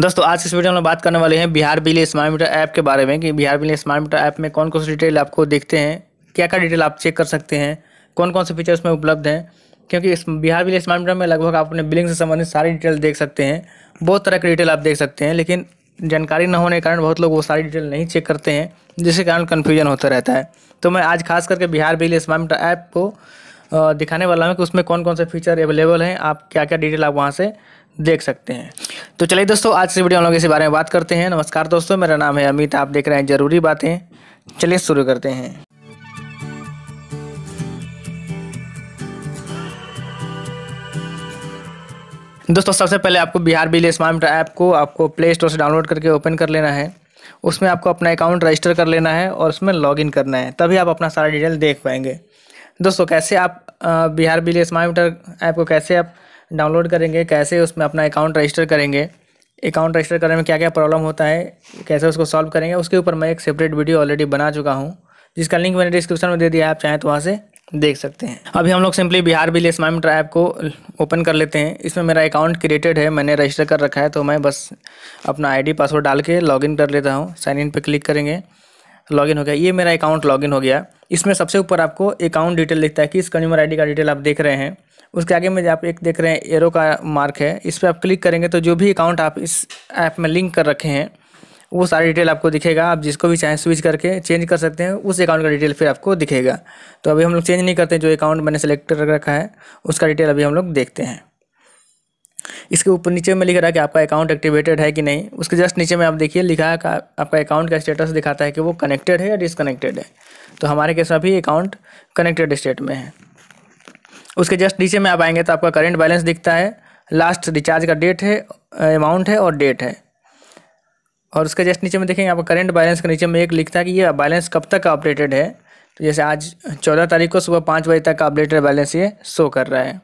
दोस्तों आज इस वीडियो में बात करने वाले हैं बिहार बिजली स्मार्ट मीटर ऐप के बारे में कि बिहार बिजली स्मार्ट मीटर ऐप में कौन कौन सी डिटेल आपको देखते हैं क्या क्या डिटेल आप चेक कर सकते हैं कौन कौन से फीचर उसमें उपलब्ध हैं क्योंकि इस बिहार बिजली स्मार्ट मीटर में लगभग आप अपने बिलिंग से संबंधित सारी डिटेल देख सकते हैं बहुत तरह की डिटेल आप देख सकते हैं लेकिन जानकारी न होने के कारण बहुत लोग वो सारी डिटेल नहीं चेक करते हैं जिसके कारण कन्फ्यूजन होता रहता है तो मैं आज खास करके बिहार बिजली स्मार्ट मीटर ऐप को दिखाने वाला हूँ कि उसमें कौन कौन से फीचर अवेलेबल हैं आप क्या क्या डिटेल आप वहाँ से देख सकते हैं तो चलिए दोस्तों आज से वीडियो हम लोग इसी बारे में बात करते हैं नमस्कार दोस्तों मेरा नाम है अमित आप देख रहे हैं ज़रूरी बातें चलिए शुरू करते हैं दोस्तों सबसे पहले आपको बिहार बिजली स्मार्ट ऐप को आपको प्ले स्टोर से डाउनलोड करके ओपन कर लेना है उसमें आपको अपना अकाउंट रजिस्टर कर लेना है और उसमें लॉगिन करना है तभी आप अपना सारा डिटेल देख पाएंगे दोस्तों कैसे आप बिहार बिजली स्मार्ट ऐप को कैसे आप डाउनलोड करेंगे कैसे उसमें अपना अकाउंट रजिस्टर करेंगे अकाउंट रजिस्टर करने में क्या क्या प्रॉब्लम होता है कैसे उसको सॉल्व करेंगे उसके ऊपर मैं एक सेपरेट वीडियो ऑलरेडी बना चुका हूँ जिसका लिंक मैंने डिस्क्रिप्शन में दे दिया है आप चाहें तो वहाँ से देख सकते हैं अभी हम लोग सिंपली बिहार बिल स्माइम ऐप को ओपन कर लेते हैं इसमें मेरा अकाउंट क्रिएटेड है मैंने रजिस्टर कर रखा है तो मैं बस अपना आईडी पासवर्ड डाल के लॉगिन कर लेता हूँ साइन इन पर क्लिक करेंगे लॉगिन हो गया ये मेरा अकाउंट लॉगिन हो गया इसमें सबसे ऊपर आपको अकाउंट डिटेल दिखता है कि इस कंज्यूमर आईडी का डिटेल आप देख रहे हैं उसके आगे में आप एक देख रहे हैं एरो का मार्क है इस पर आप क्लिक करेंगे तो जो भी अकाउंट आप इस ऐप में लिंक कर रखे हैं वो सारी डिटेल आपको दिखेगा आप जिसको भी चाहें स्विच करके चेंज कर सकते हैं उस अकाउंट का डिटेल फिर आपको दिखेगा तो अभी हम लोग चेंज नहीं करते जो अकाउंट मैंने सेलेक्ट कर रखा है उसका डिटेल अभी हम लोग देखते हैं इसके ऊपर नीचे में लिख रहा है कि आपका अकाउंट एक्टिवेटेड है कि नहीं उसके जस्ट नीचे में आप देखिए लिखा है का, आपका अकाउंट का स्टेटस दिखाता है कि वो कनेक्टेड है या डिसकनेक्टेड है तो हमारे के सभी अकाउंट कनेक्टेड स्टेट में है उसके जस्ट नीचे में आप आएंगे तो आपका करेंट बैलेंस दिखता है लास्ट रिचार्ज का डेट है अमाउंट है और डेट है और उसके जस्ट नीचे में देखेंगे आपका करेंट बैलेंस के नीचे में एक लिखता है कि ये बैलेंस कब तक अपडेटेड है तो जैसे आज चौदह तारीख को सुबह पाँच बजे तक का अपडेटेड बैलेंस ये शो कर रहा है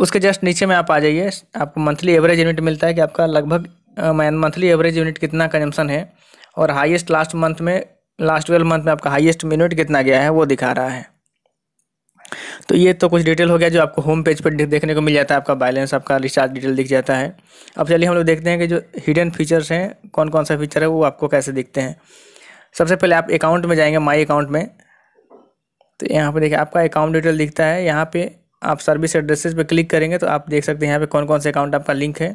उसके जस्ट नीचे में आप आ जाइए आपको मंथली एवरेज यूनिट मिलता है कि आपका लगभग मंथली एवरेज यूनिट कितना कंजम्पन है और हाईएस्ट लास्ट मंथ में लास्ट ट्वेल्व मंथ में आपका हाईएस्ट यूनिट कितना गया है वो दिखा रहा है तो ये तो कुछ डिटेल हो गया जो आपको होम पेज पर देखने को मिल जाता है आपका बैलेंस आपका रिचार्ज डिटेल दिख जाता है अब चलिए हम लोग देखते हैं कि जो हिडन फीचर्स हैं कौन कौन सा फीचर है वो आपको कैसे दिखते हैं सबसे पहले आप अकाउंट में जाएंगे माई अकाउंट में तो यहाँ पर देखिए आपका अकाउंट डिटेल दिखता है यहाँ पर आप सर्विस एड्रेसेस पे क्लिक करेंगे तो आप देख सकते हैं यहाँ पे कौन कौन से अकाउंट आपका लिंक है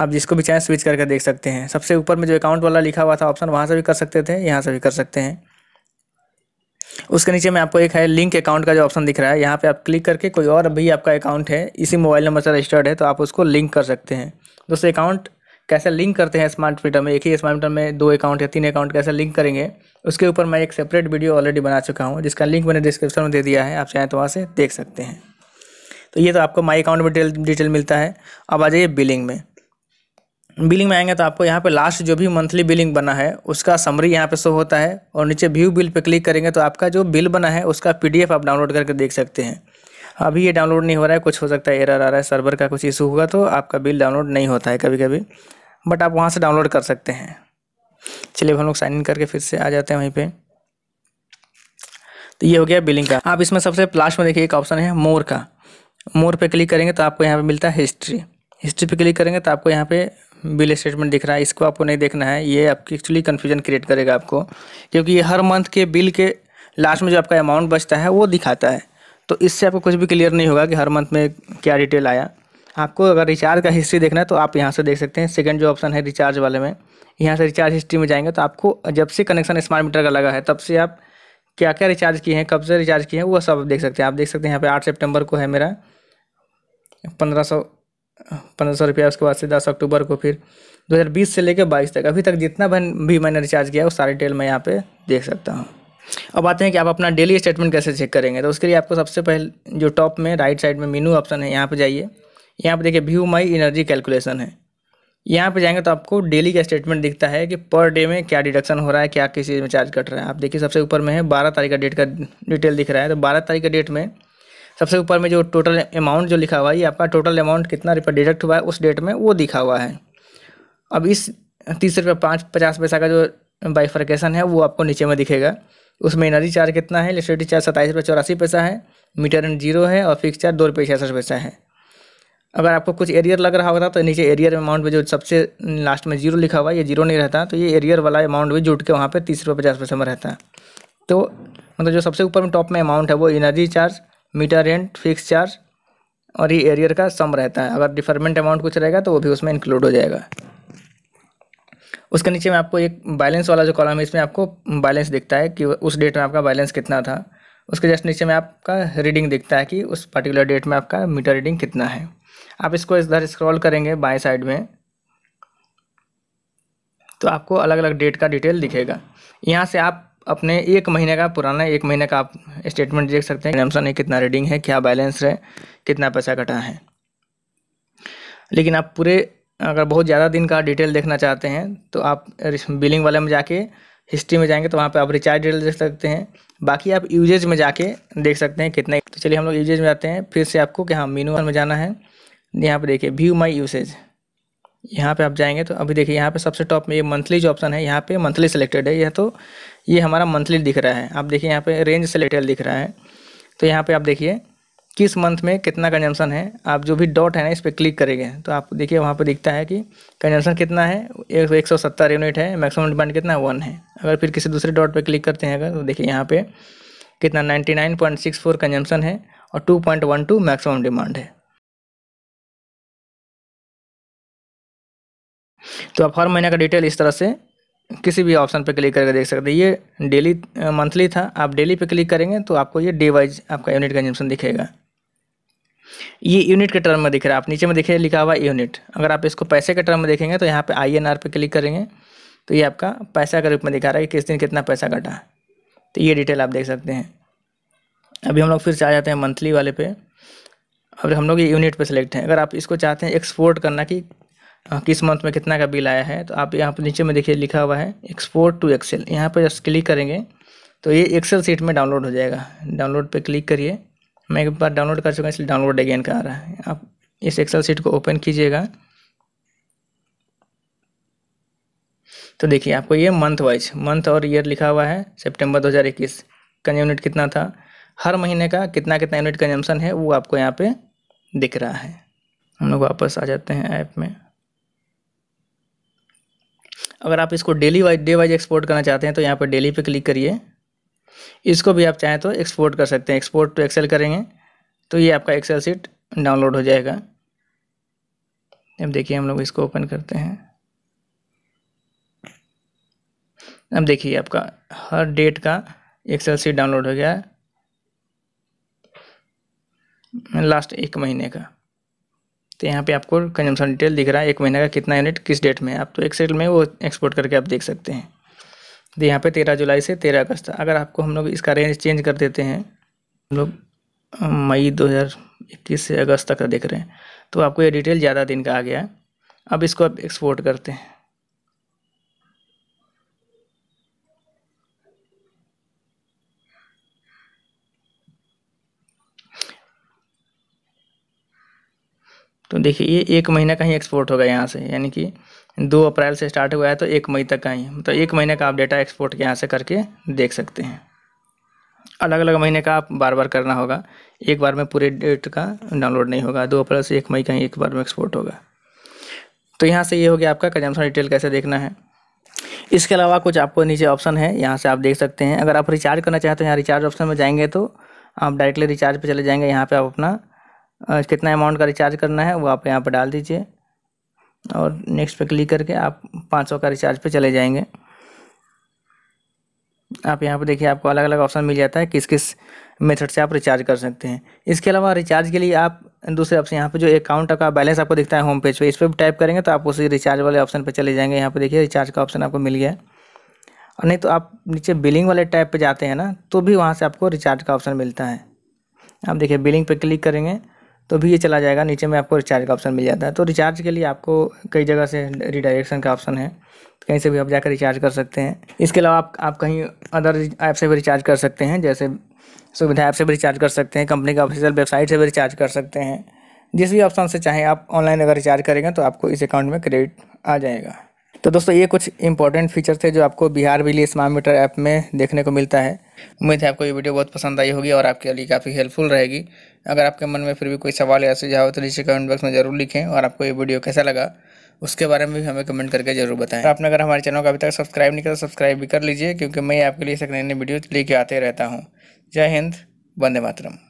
आप जिसको भी चाहें स्विच करके देख सकते हैं सबसे ऊपर में जो अकाउंट वाला लिखा हुआ था ऑप्शन वहाँ से भी कर सकते थे यहाँ से भी कर सकते हैं उसके नीचे में आपको एक है लिंक अकाउंट का जो ऑप्शन दिख रहा है यहाँ पर आप क्लिक करके कोई और भी आपका अकाउंट है इसी मोबाइल नंबर से रजिस्टर्ड है तो आप उसको लिंक कर सकते हैं दोस्तों अकाउंट कैसे लिंक करते हैं स्मार्ट मीटर में एक ही स्मार्ट मीटर में दो अकाउंट या तीन अकाउंट कैसे लिंक करेंगे उसके ऊपर मैं एक सेपरेट वीडियो ऑलरेडी बना चुका हूँ जिसका लिंक मैंने डिस्क्रिप्शन में दे दिया है आप चाहें तो वहाँ से देख सकते हैं तो ये तो आपको माई अकाउंट में डिटेल डिटेल मिलता है अब आ जाइए बिलिंग में बिलिंग में आएंगे तो आपको यहाँ पे लास्ट जो भी मंथली बिलिंग बना है उसका समरी यहाँ पे शो होता है और नीचे व्यू बिल पे क्लिक करेंगे तो आपका जो बिल बना है उसका पीडीएफ आप डाउनलोड करके देख सकते हैं अभी ये डाउनलोड नहीं हो रहा है कुछ हो सकता है एरर आ रहा है सर्वर का कुछ इशू होगा तो आपका बिल डाउनलोड नहीं होता है कभी कभी बट आप वहाँ से डाउनलोड कर सकते हैं चलिए हम लोग साइन इन करके फिर से आ जाते हैं वहीं पे तो ये हो गया बिलिंग का आप इसमें सबसे लास्ट में देखिए एक ऑप्शन है मोर का मोर पे क्लिक करेंगे तो आपको यहाँ पे मिलता है हिस्ट्री हिस्ट्री पे क्लिक करेंगे तो आपको यहाँ पे बिल स्टेटमेंट दिख रहा है इसको आपको नहीं देखना है ये आपकी एक्चुअली कन्फ्यूजन क्रिएट करेगा आपको क्योंकि ये हर मंथ के बिल के लास्ट में जो आपका अमाउंट बचता है वो दिखाता है तो इससे आपको कुछ भी क्लियर नहीं होगा कि हर मंथ में क्या डिटेल आया आपको अगर रिचार्ज का हिस्ट्री देखना है तो आप यहाँ से देख सकते हैं सेकंड जो ऑप्शन है रिचार्ज वाले में यहाँ से रिचार्ज हिस्ट्री में जाएंगे तो आपको जब से कनेक्शन स्मार्ट मीटर का लगा है तब से आप क्या क्या रिचार्ज किए हैं कब से रिचार्ज किए हैं वो सब देख सकते हैं आप देख सकते हैं यहाँ पे आठ सितंबर को है मेरा पंद्रह सौ पंद्रह सौ रुपया उसके बाद से दस अक्टूबर को फिर बीस से लेकर बाईस तक अभी तक जितना भी मैंने रिचार्ज किया है वो सारी डिटेल मैं यहाँ पर देख सकता हूँ अब आते हैं कि आप अपना डेली स्टेटमेंट कैसे चेक करेंगे तो उसके लिए आपको सबसे पहले जो टॉप में राइट साइड में मीनू ऑप्शन है यहाँ पर जाइए यहाँ पर देखिए व्यू माई एनर्जी कैलकुलेसन है यहाँ पे जाएंगे तो आपको डेली का स्टेटमेंट दिखता है कि पर डे में क्या डिडक्शन हो रहा है क्या किस चीज़ में चार्ज कट रहा है आप देखिए सबसे ऊपर में है बारह तारीख का डेट का डिटेल दिख रहा है तो बारह तारीख का डेट में सबसे ऊपर में जो टोटल अमाउंट जो लिखा हुआ है ये आपका टोटल अमाउंट कितना रुपये डिडक्ट हुआ है उस डेट में वो दिखा हुआ है अब इस तीस रुपये पाँच पचास पैसा का जो बाइफर्केशन है वो आपको नीचे में दिखेगा उसमें एनर्जी चार्ज कितना है इलेक्ट्रिसिटी चार्ज सत्ताईस रुपये चौरासी पैसा है मीटर एंड जीरो है और फिक्स चार्ज दो रुपये छियासठ पैसा है अगर आपको कुछ एरियर लग रहा होगा तो नीचे एरियर अमाउंट में जो सबसे लास्ट में जीरो लिखा हुआ है ये जीरो नहीं रहता तो ये एरियर वाला अमाउंट भी जुट के वहाँ पर तीस रुपये पचास पैसे में रहता है तो मतलब जो सबसे ऊपर में टॉप में अमाउंट है वो energy charge meter rent fix charge और ये एरियर का सम रहता है अगर डिफरमेंट अमाउंट कुछ रहेगा तो वो भी उसमें इंक्लूड हो जाएगा उसके नीचे में आपको एक बैलेंस वाला जो कॉलम है इसमें आपको बैलेंस दिखता है कि उस डेट में आपका बैलेंस कितना था उसके जस्ट नीचे में आपका रीडिंग दिखता है कि उस पर्टिकुलर डेट में आपका मीटर रीडिंग कितना है आप इसको इधर स्क्रॉल करेंगे बाएं साइड में तो आपको अलग अलग डेट का डिटेल दिखेगा यहाँ से आप अपने एक महीने का पुराना एक महीने का आप स्टेटमेंट देख सकते हैं कंजम्पन कितना रीडिंग है क्या बैलेंस है कितना पैसा कटा है लेकिन आप पूरे अगर बहुत ज़्यादा दिन का डिटेल देखना चाहते हैं तो आप बिलिंग वाले में जाके हिस्ट्री में जाएंगे तो वहाँ पर आप रिचार्ज डिटेल देख सकते हैं बाकी आप यूजेज में जाके देख सकते हैं कितने तो चलिए हम लोग यूजेज में जाते हैं फिर से आपको कि हाँ मीनू में जाना है यहाँ पर देखिए व्यू माई यूसेज यहाँ पे आप जाएंगे तो अभी देखिए यहाँ पे सबसे टॉप में ये मंथली जो ऑप्शन है यहाँ पे मंथली सिलेक्टेड है यह तो ये हमारा मंथली दिख रहा है आप देखिए यहाँ पे रेंज सिलेक्टेड दिख रहा है तो यहाँ पे आप देखिए किस मंथ में कितना कंजम्पशन है आप जो भी डॉट है ना इस पर क्लिक करेंगे तो आप देखिए वहाँ पर दिखता है कि कंजम्पशन कितना है एक, एक सौ सत्तर यूनिट है मैक्सिमम डिमांड कितना वन है अगर फिर किसी दूसरे डॉट पर क्लिक करते हैं अगर तो देखिए यहाँ पे कितना ninety nine point six four consumption है और two point one two maximum demand है तो आप हर महीने का डिटेल इस तरह से किसी भी ऑप्शन पर क्लिक करके देख सकते हैं ये डेली मंथली था आप डेली पे क्लिक करेंगे तो आपको ये डे वाइज आपका यूनिट कंजम्पशन दिखेगा ये यूनिट के टर्म में दिख रहा है आप नीचे में देखिए लिखा हुआ यूनिट अगर आप इसको पैसे के टर्म में देखेंगे तो यहाँ पे आई एन आर पे क्लिक करेंगे तो ये आपका पैसा के रूप में दिखा रहा है कि किस दिन कितना पैसा कटा तो ये डिटेल आप देख सकते हैं अभी हम लोग फिर चाह जाते हैं मंथली वाले पे और हम लोग ये यूनिट पर सेलेक्ट हैं अगर आप इसको चाहते हैं एक्सपोर्ट करना कि किस मंथ में कितना का बिल आया है तो आप यहाँ पर नीचे में देखिए लिखा हुआ है एक्सपोर्ट टू एक्सेल यहाँ पर क्लिक करेंगे तो ये एक्सेल सीट में डाउनलोड हो जाएगा डाउनलोड पर क्लिक करिए मैं एक बार डाउनलोड कर चुका इसलिए डाउनलोड अगेन का आ रहा है आप इस एक्सेल सीट को ओपन कीजिएगा तो देखिए आपको ये मंथ वाइज मंथ और ईयर लिखा हुआ है सितंबर 2021 हज़ार यूनिट कितना था हर महीने का कितना कितना यूनिट कंजम्पन है वो आपको यहाँ पे दिख रहा है हम लोग वापस आ जाते हैं ऐप में अगर आप इसको daily wise day wise export करना चाहते हैं तो यहाँ पर डेली पे क्लिक करिए इसको भी आप चाहें तो एक्सपोर्ट कर सकते हैं एक्सपोर्ट टू एक्सेल करेंगे तो ये आपका एक्सेल सीट डाउनलोड हो जाएगा अब देखिए हम लोग इसको ओपन करते हैं अब देखिए आपका हर डेट का एक्सेल सीट डाउनलोड हो गया है लास्ट एक महीने का तो यहाँ पे आपको कंजम्पशन डिटेल दिख रहा है एक महीने का कितना यूनिट किस डेट में आप तो एक्सेल में वो एक्सपोर्ट करके आप देख सकते हैं तो यहाँ पे तेरह जुलाई से तेरह अगस्त अगर आपको हम लोग इसका रेंज चेंज कर देते हैं हम लोग मई 2021 से अगस्त तक देख रहे हैं तो आपको ये डिटेल ज़्यादा दिन का आ गया है अब इसको आप एक्सपोर्ट करते हैं तो देखिए ये एक महीना कहीं एक्सपोर्ट होगा यहाँ से यानी कि दो अप्रैल से स्टार्ट हुआ है तो एक मई तक का ही मतलब एक महीने का आप डेटा एक्सपोर्ट के यहाँ से करके देख सकते हैं अलग अलग महीने का आप बार बार करना होगा एक बार में पूरे डेट का डाउनलोड नहीं होगा दो अप्रैल से एक मई का ही एक बार में एक्सपोर्ट होगा तो यहाँ से ये यह हो गया आपका कंजम्पन डिटेल कैसे देखना है इसके अलावा कुछ आपको नीचे ऑप्शन है यहाँ से आप देख सकते हैं अगर आप रिचार्ज करना चाहते हैं तो यहाँ रिचार्ज ऑप्शन में जाएंगे तो आप डायरेक्टली रिचार्ज पर चले जाएंगे यहाँ पर आप अपना कितना अमाउंट का रिचार्ज करना है वो आप यहाँ पर डाल दीजिए और नेक्स्ट पे क्लिक करके आप पाँच सौ का रिचार्ज पे चले जाएंगे आप यहाँ पर देखिए आपको अलग अलग ऑप्शन मिल जाता है किस किस मेथड से आप रिचार्ज कर सकते हैं इसके अलावा रिचार्ज के लिए आप दूसरे ऑप्शन यहाँ पे जो अकाउंट का बैलेंस आपको दिखता है होम पेज पे इस पर भी टाइप करेंगे तो आप उसी रिचार्ज वाले ऑप्शन पर चले जाएंगे यहाँ पर देखिए रिचार्ज का ऑप्शन आपको मिल गया और नहीं तो आप नीचे बिलिंग वाले टाइप पर जाते हैं ना तो भी वहाँ से आपको रिचार्ज का ऑप्शन मिलता है आप देखिए बिलिंग पर क्लिक करेंगे तो भी ये चला जाएगा नीचे में आपको रिचार्ज का ऑप्शन मिल जाता है तो रिचार्ज के लिए आपको कई जगह से रिडायरेक्शन का ऑप्शन है कहीं से भी आप जाकर रिचार्ज कर सकते हैं इसके अलावा आप आप कहीं अदर ऐप से भी रिचार्ज कर सकते हैं जैसे सुविधा ऐप से भी रिचार्ज कर सकते हैं कंपनी का ऑफिशियल वेबसाइट से भी रिचार्ज कर सकते हैं जिस भी ऑप्शन से चाहें आप ऑनलाइन अगर रिचार्ज करेंगे तो आपको इस अकाउंट में क्रेडिट आ जाएगा तो दोस्तों ये कुछ इंपॉर्टेंट फीचर थे जो आपको बिहार बिजली स्मार्ट मीटर ऐप में देखने को मिलता है उम्मीद है आपको ये वीडियो बहुत पसंद आई होगी और आपके लिए काफ़ी हेल्पफुल रहेगी अगर आपके मन में फिर भी कोई सवाल या सुझाव हो तो नीचे कमेंट बॉक्स में जरूर लिखें और आपको ये वीडियो कैसा लगा उसके बारे में भी हमें कमेंट करके जरूर बताएं आपने अगर हमारे चैनल को अभी तक सब्सक्राइब नहीं तो सब्सक्राइब भी कर लीजिए क्योंकि मैं आपके लिए ऐसे नए नए वीडियो लेके आते रहता हूँ जय हिंद वंदे मातरम